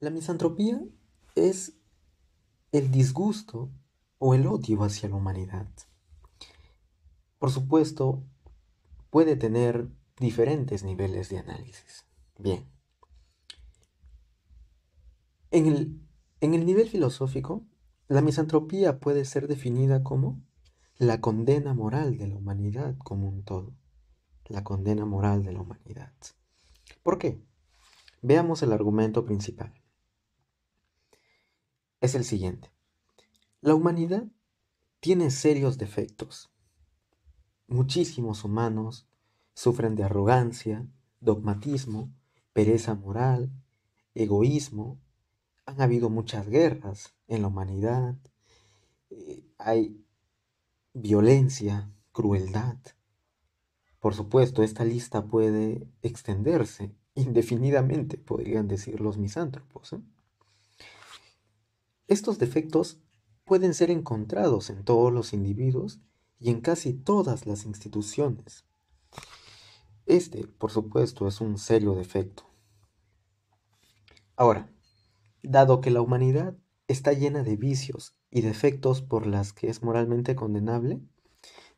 La misantropía es el disgusto o el odio hacia la humanidad. Por supuesto, puede tener diferentes niveles de análisis. Bien. En el, nivel filosófico, la misantropía puede ser definida como la condena moral de la humanidad como un todo. La condena moral de la humanidad. ¿Por qué? Veamos el argumento principal es el siguiente. La humanidad tiene serios defectos. Muchísimos humanos sufren de arrogancia, dogmatismo, pereza moral, egoísmo. Han habido muchas guerras en la humanidad. Eh, hay violencia, crueldad. Por supuesto, esta lista puede extenderse indefinidamente, podrían decir los misántropos. ¿eh? Estos defectos pueden ser encontrados en todos los individuos y en casi todas las instituciones. Este, por supuesto, es un serio defecto. Ahora, dado que la humanidad está llena de vicios y defectos por las que es moralmente condenable,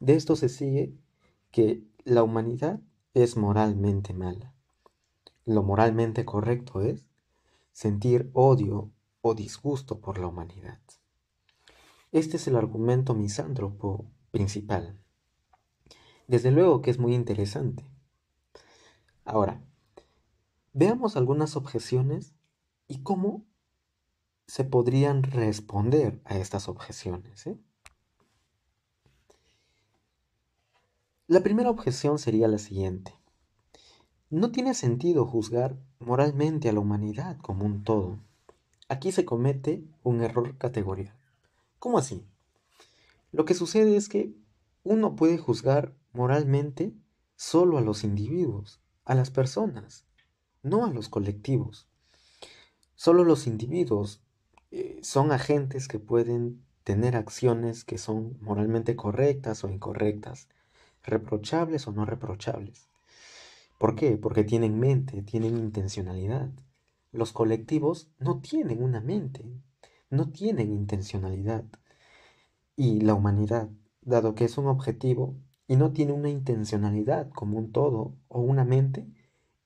de esto se sigue que la humanidad es moralmente mala. Lo moralmente correcto es sentir odio disgusto por la humanidad. Este es el argumento misántropo principal. Desde luego que es muy interesante. Ahora, veamos algunas objeciones y cómo se podrían responder a estas objeciones. ¿eh? La primera objeción sería la siguiente. No tiene sentido juzgar moralmente a la humanidad como un todo. Aquí se comete un error categorial. ¿Cómo así? Lo que sucede es que uno puede juzgar moralmente solo a los individuos, a las personas, no a los colectivos. Solo los individuos eh, son agentes que pueden tener acciones que son moralmente correctas o incorrectas, reprochables o no reprochables. ¿Por qué? Porque tienen mente, tienen intencionalidad, los colectivos no tienen una mente, no tienen intencionalidad. Y la humanidad, dado que es un objetivo y no tiene una intencionalidad como un todo o una mente,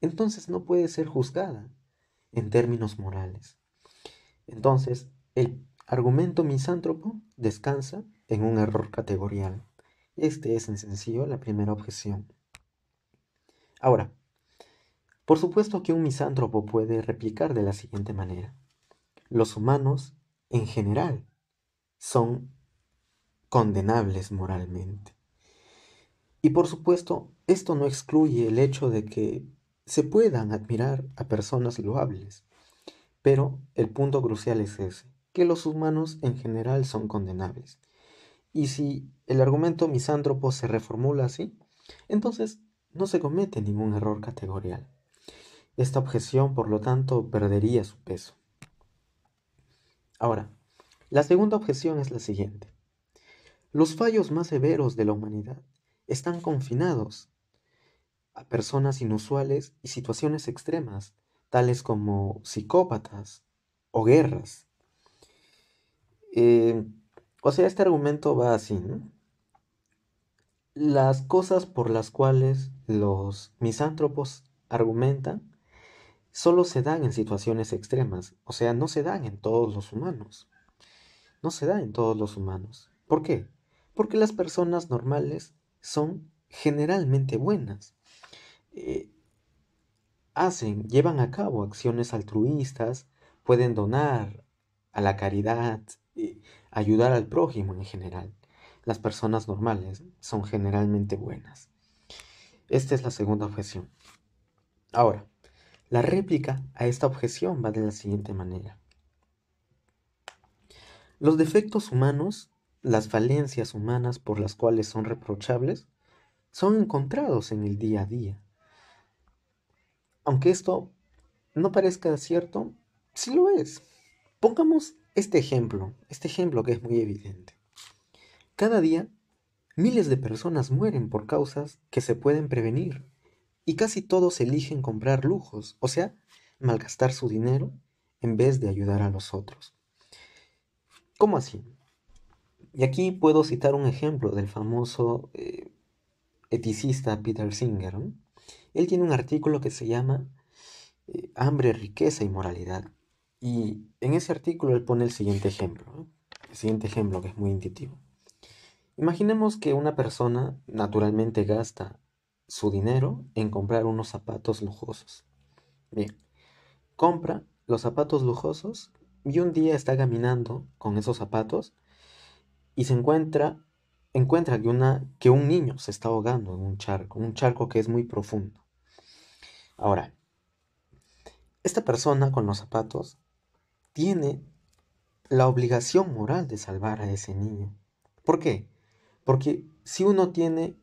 entonces no puede ser juzgada en términos morales. Entonces, el argumento misántropo descansa en un error categorial. Este es en sencillo la primera objeción. Ahora, por supuesto que un misántropo puede replicar de la siguiente manera. Los humanos, en general, son condenables moralmente. Y por supuesto, esto no excluye el hecho de que se puedan admirar a personas loables. Pero el punto crucial es ese, que los humanos en general son condenables. Y si el argumento misántropo se reformula así, entonces no se comete ningún error categorial. Esta objeción, por lo tanto, perdería su peso. Ahora, la segunda objeción es la siguiente. Los fallos más severos de la humanidad están confinados a personas inusuales y situaciones extremas, tales como psicópatas o guerras. Eh, o sea, este argumento va así. Las cosas por las cuales los misántropos argumentan solo se dan en situaciones extremas, o sea, no se dan en todos los humanos. No se dan en todos los humanos. ¿Por qué? Porque las personas normales son generalmente buenas. Eh, hacen, llevan a cabo acciones altruistas, pueden donar a la caridad, eh, ayudar al prójimo en general. Las personas normales son generalmente buenas. Esta es la segunda objeción. Ahora, la réplica a esta objeción va de la siguiente manera. Los defectos humanos, las falencias humanas por las cuales son reprochables, son encontrados en el día a día. Aunque esto no parezca cierto, sí lo es. Pongamos este ejemplo, este ejemplo que es muy evidente. Cada día, miles de personas mueren por causas que se pueden prevenir y casi todos eligen comprar lujos, o sea, malgastar su dinero en vez de ayudar a los otros. ¿Cómo así? Y aquí puedo citar un ejemplo del famoso eh, eticista Peter Singer. Él tiene un artículo que se llama eh, Hambre, riqueza y moralidad. Y en ese artículo él pone el siguiente ejemplo. El siguiente ejemplo que es muy intuitivo. Imaginemos que una persona naturalmente gasta su dinero en comprar unos zapatos lujosos. Bien, compra los zapatos lujosos y un día está caminando con esos zapatos y se encuentra, encuentra que, una, que un niño se está ahogando en un charco, un charco que es muy profundo. Ahora, esta persona con los zapatos tiene la obligación moral de salvar a ese niño. ¿Por qué? Porque si uno tiene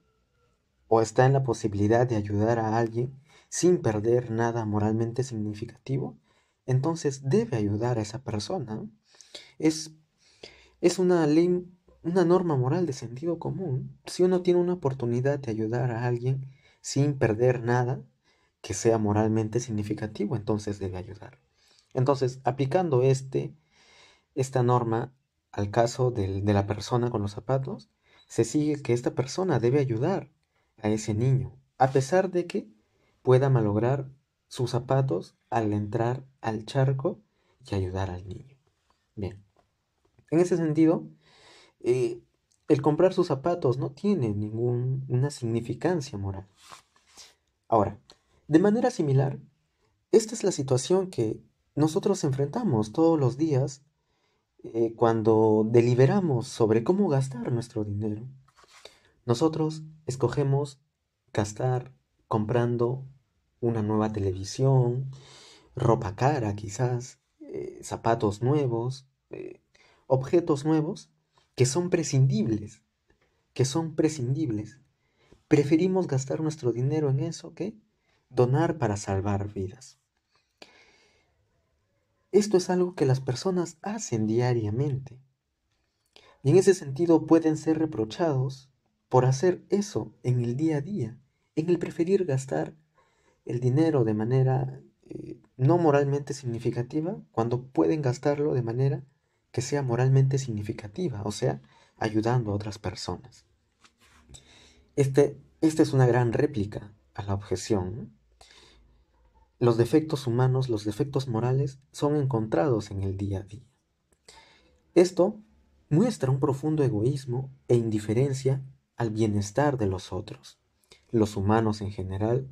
o está en la posibilidad de ayudar a alguien sin perder nada moralmente significativo, entonces debe ayudar a esa persona. Es, es una una norma moral de sentido común. Si uno tiene una oportunidad de ayudar a alguien sin perder nada que sea moralmente significativo, entonces debe ayudar. Entonces, aplicando este, esta norma al caso de la persona con los zapatos, se sigue que esta persona debe ayudar a ese niño, a pesar de que pueda malograr sus zapatos al entrar al charco y ayudar al niño. Bien, en ese sentido, eh, el comprar sus zapatos no tiene ninguna significancia moral. Ahora, de manera similar, esta es la situación que nosotros enfrentamos todos los días eh, cuando deliberamos sobre cómo gastar nuestro dinero nosotros escogemos gastar comprando una nueva televisión, ropa cara quizás, eh, zapatos nuevos, eh, objetos nuevos que son prescindibles, que son prescindibles. Preferimos gastar nuestro dinero en eso que donar para salvar vidas. Esto es algo que las personas hacen diariamente. Y en ese sentido pueden ser reprochados por hacer eso en el día a día, en el preferir gastar el dinero de manera eh, no moralmente significativa cuando pueden gastarlo de manera que sea moralmente significativa, o sea, ayudando a otras personas. Este, esta es una gran réplica a la objeción. Los defectos humanos, los defectos morales son encontrados en el día a día. Esto muestra un profundo egoísmo e indiferencia al bienestar de los otros. Los humanos en general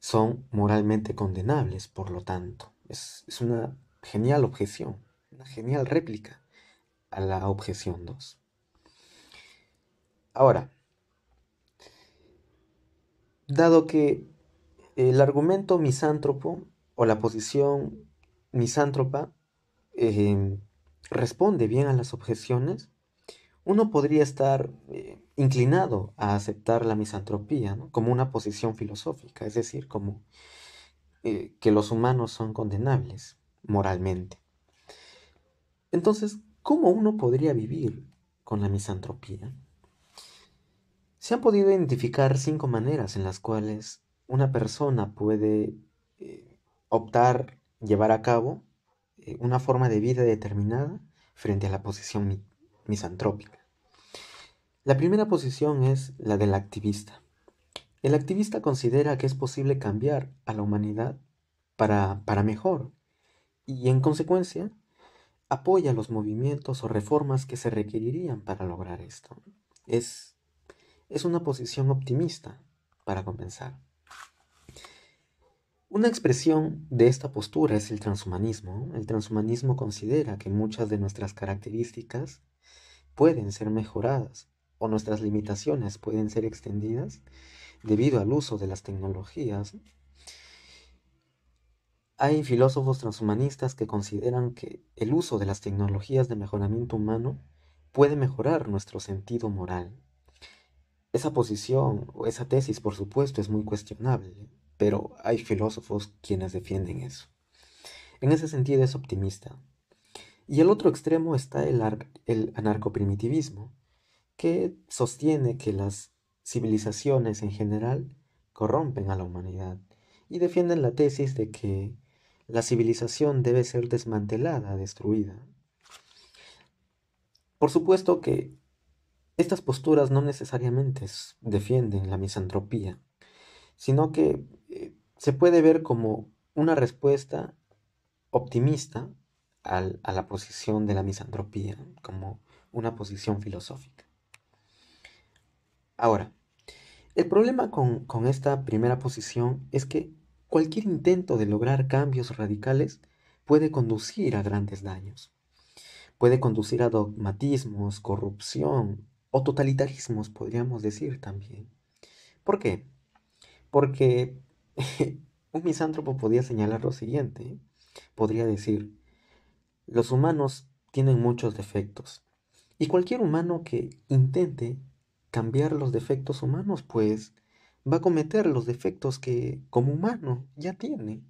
son moralmente condenables, por lo tanto. Es, una genial objeción, una genial réplica a la objeción 2. Ahora, dado que el argumento misántropo o la posición misántropa eh, responde bien a las objeciones, uno podría estar eh, inclinado a aceptar la misantropía como una posición filosófica, es decir, como eh, que los humanos son condenables moralmente. Entonces, ¿cómo uno podría vivir con la misantropía? Se han podido identificar cinco maneras en las cuales una persona puede eh, optar, llevar a cabo una forma de vida determinada frente a la posición misantrópica. La primera posición es la del activista. El activista considera que es posible cambiar a la humanidad para, para mejor y en consecuencia apoya los movimientos o reformas que se requerirían para lograr esto. Es, es una posición optimista, para compensar. Una expresión de esta postura es el transhumanismo. El transhumanismo considera que muchas de nuestras características pueden ser mejoradas o nuestras limitaciones pueden ser extendidas debido al uso de las tecnologías. Hay filósofos transhumanistas que consideran que el uso de las tecnologías de mejoramiento humano puede mejorar nuestro sentido moral. Esa posición o esa tesis, por supuesto, es muy cuestionable, pero hay filósofos quienes defienden eso. En ese sentido es optimista, y el otro extremo está el, el anarcoprimitivismo, que sostiene que las civilizaciones en general corrompen a la humanidad y defienden la tesis de que la civilización debe ser desmantelada, destruida. Por supuesto que estas posturas no necesariamente defienden la misantropía, sino que eh, se puede ver como una respuesta optimista a la posición de la misantropía como una posición filosófica. Ahora, el problema con, con esta primera posición es que cualquier intento de lograr cambios radicales puede conducir a grandes daños. Puede conducir a dogmatismos, corrupción o totalitarismos, podríamos decir también. ¿Por qué? Porque un misántropo podría señalar lo siguiente. ¿eh? Podría decir, los humanos tienen muchos defectos. Y cualquier humano que intente cambiar los defectos humanos, pues va a cometer los defectos que como humano ya tiene.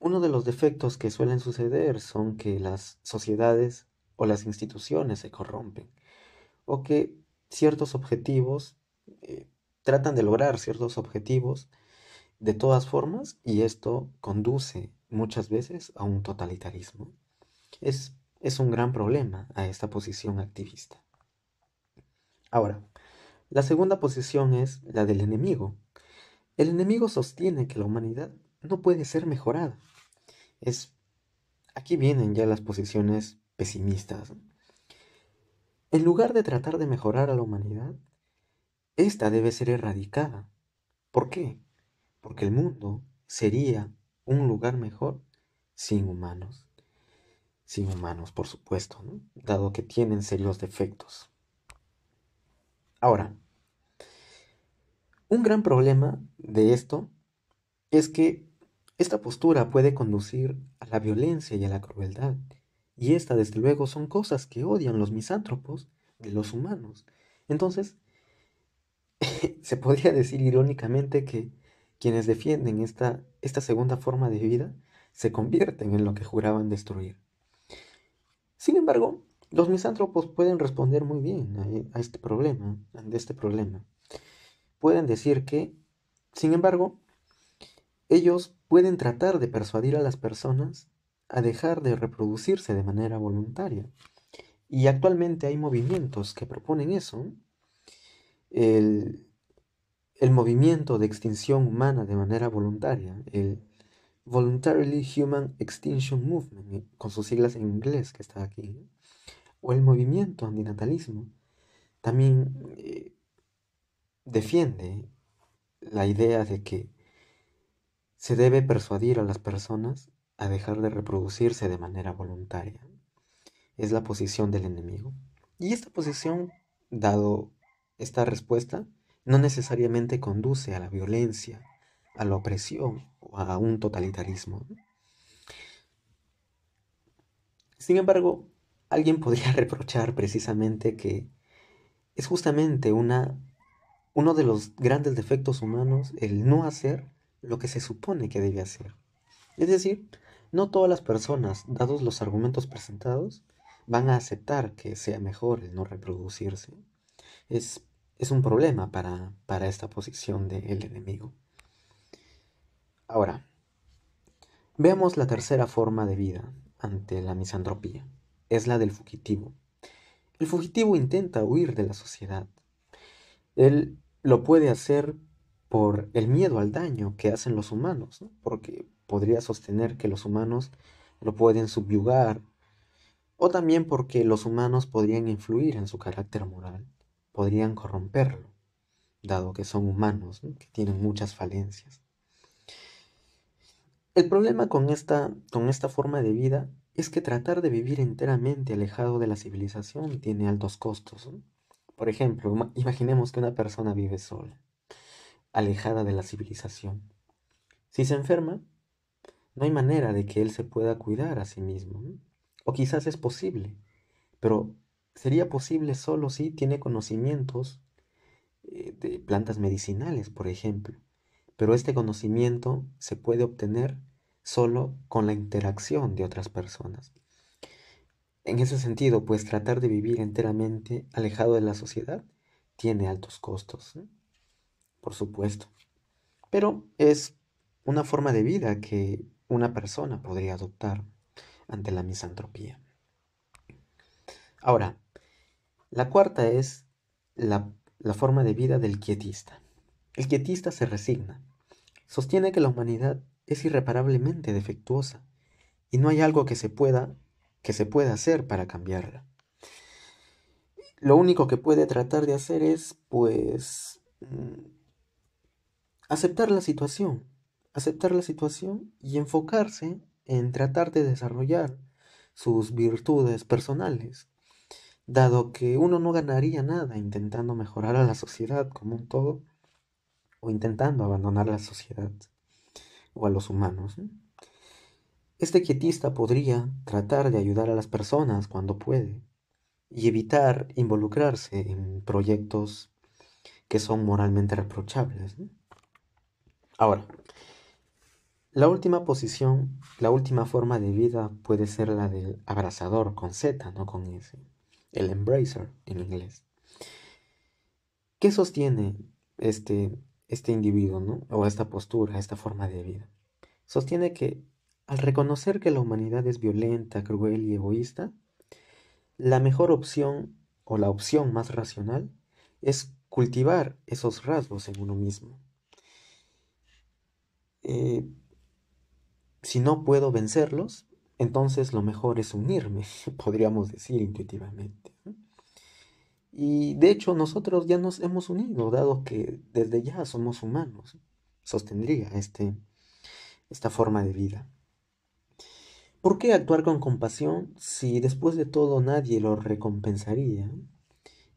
Uno de los defectos que suelen suceder son que las sociedades o las instituciones se corrompen o que ciertos objetivos eh, tratan de lograr ciertos objetivos de todas formas y esto conduce muchas veces a un totalitarismo. Es, un gran problema a esta posición activista. Ahora, la segunda posición es la del enemigo. El enemigo sostiene que la humanidad no puede ser mejorada. Es aquí vienen ya las posiciones pesimistas. En lugar de tratar de mejorar a la humanidad, esta debe ser erradicada. ¿Por qué? Porque el mundo sería un lugar mejor sin humanos sin humanos, por supuesto, dado que tienen serios defectos. Ahora, un gran problema de esto es que esta postura puede conducir a la violencia y a la crueldad, y esta desde luego son cosas que odian los misántropos de los humanos. Entonces, se podría decir irónicamente que quienes defienden esta, esta segunda forma de vida se convierten en lo que juraban destruir. Sin embargo, los misántropos pueden responder muy bien a, este problema, de este problema. Pueden decir que, sin embargo, ellos pueden tratar de persuadir a las personas a dejar de reproducirse de manera voluntaria. Y actualmente hay movimientos que proponen eso. El, el movimiento de extinción humana de manera voluntaria, el Voluntarily Human Extinction Movement, eh, con sus siglas en inglés que está aquí, o el movimiento antinatalismo, también eh, defiende la idea de que se debe persuadir a las personas a dejar de reproducirse de manera voluntaria. Es la posición del enemigo. Y esta posición, dado esta respuesta, no necesariamente conduce a la violencia, a la opresión a un totalitarismo. Sin embargo, alguien podría reprochar precisamente que es justamente una, uno de los grandes defectos humanos el no hacer lo que se supone que debe hacer. Es decir, no todas las personas, dados los argumentos presentados, van a aceptar que sea mejor el no reproducirse. Es, un problema para, esta posición del enemigo. Ahora, veamos la tercera forma de vida ante la misantropía. Es la del fugitivo. El fugitivo intenta huir de la sociedad. Él lo puede hacer por el miedo al daño que hacen los humanos, porque podría sostener que los humanos lo pueden subyugar, o también porque los humanos podrían influir en su carácter moral, podrían corromperlo, dado que son humanos, que tienen muchas falencias. El problema con esta, con esta forma de vida es que tratar de vivir enteramente alejado de la civilización tiene altos costos. Por ejemplo, imaginemos que una persona vive sola, alejada de la civilización. Si se enferma, no hay manera de que él se pueda cuidar a sí mismo. O quizás es posible, pero sería posible solo si tiene conocimientos eh, de plantas medicinales, por ejemplo pero este conocimiento se puede obtener solo con la interacción de otras personas. En ese sentido, pues tratar de vivir enteramente alejado de la sociedad tiene altos costos, por supuesto, pero es una forma de vida que una persona podría adoptar ante la misantropía. Ahora, la cuarta es la forma de vida del quietista. El quietista se resigna, sostiene que la humanidad es irreparablemente defectuosa y no hay algo que se pueda que se pueda hacer para cambiarla. Lo único que puede tratar de hacer es pues mm, aceptar la situación, aceptar la situación y enfocarse en tratar de desarrollar sus virtudes personales, dado que uno no ganaría nada intentando mejorar a la sociedad como un todo o intentando abandonar la sociedad o a los humanos. Este quietista podría tratar de ayudar a las personas cuando puede y evitar involucrarse en proyectos que son moralmente reprochables. Ahora, la última posición, la última forma de vida puede ser la del abrazador con Z, no con S, el embracer en inglés. ¿Qué sostiene este este individuo, ¿no? O esta postura, esta forma de vida. Sostiene que al reconocer que la humanidad es violenta, cruel y egoísta, la mejor opción o la opción más racional es cultivar esos rasgos en uno mismo. Eh, si no puedo vencerlos, entonces lo mejor es unirme, podríamos decir intuitivamente. Y de hecho nosotros ya nos hemos unido, dado que desde ya somos humanos, sostendría este, esta forma de vida. ¿Por qué actuar con compasión si después de todo nadie lo recompensaría?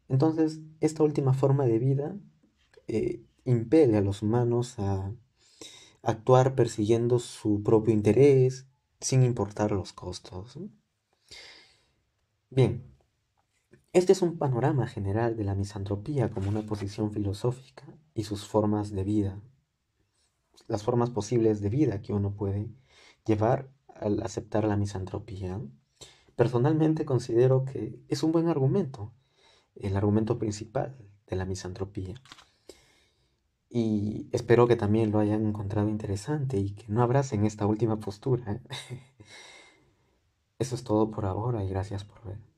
Entonces, esta última forma de vida eh, impele a los humanos a actuar persiguiendo su propio interés sin importar los costos. Bien, este es un panorama general de la misantropía como una posición filosófica y sus formas de vida, las formas posibles de vida que uno puede llevar al aceptar la misantropía. Personalmente considero que es un buen argumento, el argumento principal de la misantropía. Y espero que también lo hayan encontrado interesante y que no abracen esta última postura. ¿eh? Eso es todo por ahora y gracias por ver.